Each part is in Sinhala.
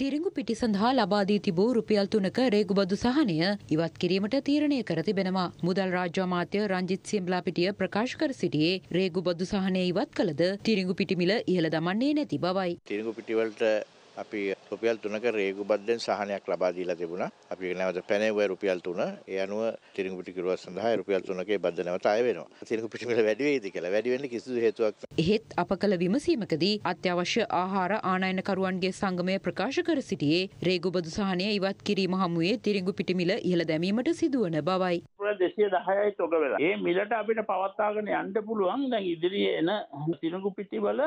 තිරිඟු පිටි සඳහා ලබාදී තිබූ රුපියල් තුනක රේගුබදු සහනය ඉවත් කිරීමට තීරණය කර තිබෙනවා. මුදල් රාජ්‍ය අමාත්‍ය රංජිත් සිම්ලා පිටිය ප්‍රකාශ කර සිටියේ රේගුබදු සහනය ඉවත් කළද තිරිඟු පිටිමිල ඉහළ දමන්නේ නැති බවයි. තිරිඟු පිටිවලට අපි රුපියල් 3ක රේගු බද්දෙන් සහනයක් ලබා දීලා තිබුණා. අපි නැවත පැනෙවුවා රුපියල් 3. ඒ අනුව තිරිඟු පිටි කිරුවා සඳහා රුපියල් 3කේ බද්ද නැවත අය වෙනවා. තිරිඟු පිටි මිල වැඩි වෙයිද කියලා වැඩි වෙන්න කිසිදු හේතුවක් නැහැ. එහෙත් අප කළ විමසීමකදී අත්‍යවශ්‍ය ආහාර ආනයනකරුවන්ගේ සංගමය ප්‍රකාශ කර සිටියේ රේගු බදු සහනය ඉවත් කිරීම හමුවේ තිරිඟු පිටි මිල ඉහළ දැමීමට සිදුවන බවයි. රුපියල් 210යි තොග වෙලා. ඒ මිලට අපිට පවත්වාගෙන යන්න පුළුවන්. දැන් ඉදිරියේ එන තිනුගු පිටි වල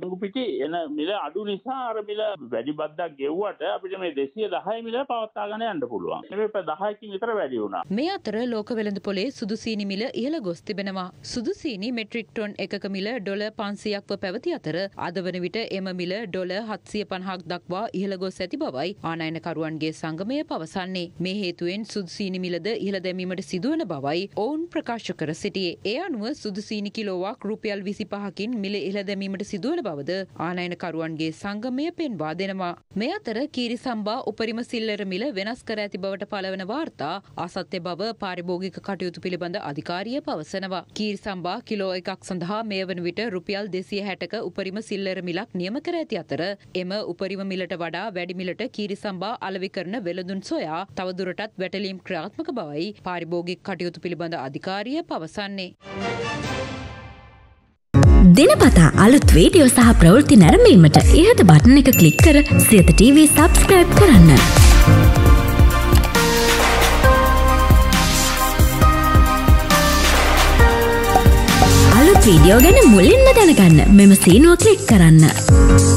බිඟු පිටි එන මිල අඩු නිසා අර මිල වැඩි බද්දක් ගෙව්වට අපිට මේ 210 මිල පවත්වාගෙන යන්න පුළුවන්. මේ 10කින් විතර වැඩි වුණා. මේ අතර ලෝක වෙළඳ පොලේ සුදුසීනි මිල ඉහළ ගොස් තිබෙනවා. සුදුසීනි මෙට්‍රික් ටොන් එකක මිල ඩොලර් 500ක්ව පැවති අතර අද වන විට එම මිල ඩොලර් 750ක් දක්වා ඉහළ ගොස් ඇති බවයි ආනයනකරුවන්ගේ සංගමය පවසන්නේ. මේ හේතුවෙන් සුදුසීනි මිලද ඉහළ දැමීමට සිදු සිදුවන බවයි ඔවුන් ප්‍රකාශ කර සිටියේ. ඒ අනුව සුදුසීනි කිලෝවාක් රුපියල් 25කින් මිල ඉහළ දැමීමට සිදුවන බවද ආනයනකරුවන්ගේ සංගමය පෙන්වා දෙනවා. මේ අතර කීරිසම්බා උපරිම සිල්ලර මිල වෙනස් කර ඇති බවට පළවන වාර්තා අසත්‍ය බව පාරිභෝගික කටයුතු පිළිබඳ අධිකාරිය පවසනවා. කීරිසම්බා කිලෝ එකක් සඳහා මේ වන විට රුපියල් 260ක උපරිම සිල්ලර මිලක් නියම කර ඇති අතර එම උපරිම මිලට වඩා වැඩි මිලට කීරිසම්බා අලෙවි කරන වෙළඳුන් සොයා තවදුරටත් වැටලීම් ක්‍රියාත්මක බවයි පාරිභෝගික ආර්ථික කටයුතු පිළිබඳ අධිකාරිය පවසන්නේ. දෙනපතා අලුත් වීඩියෝ සහ ප්‍රවෘති නැරමීමට ඉහත බටන එක කලික් කර සියත TV සබස්ක්‍රයිබ් කරන්න. අලුත් වීඩියෝ ගැන මුලින්ම දැනගන්න මෙම සීනුව කලික් කරන්න.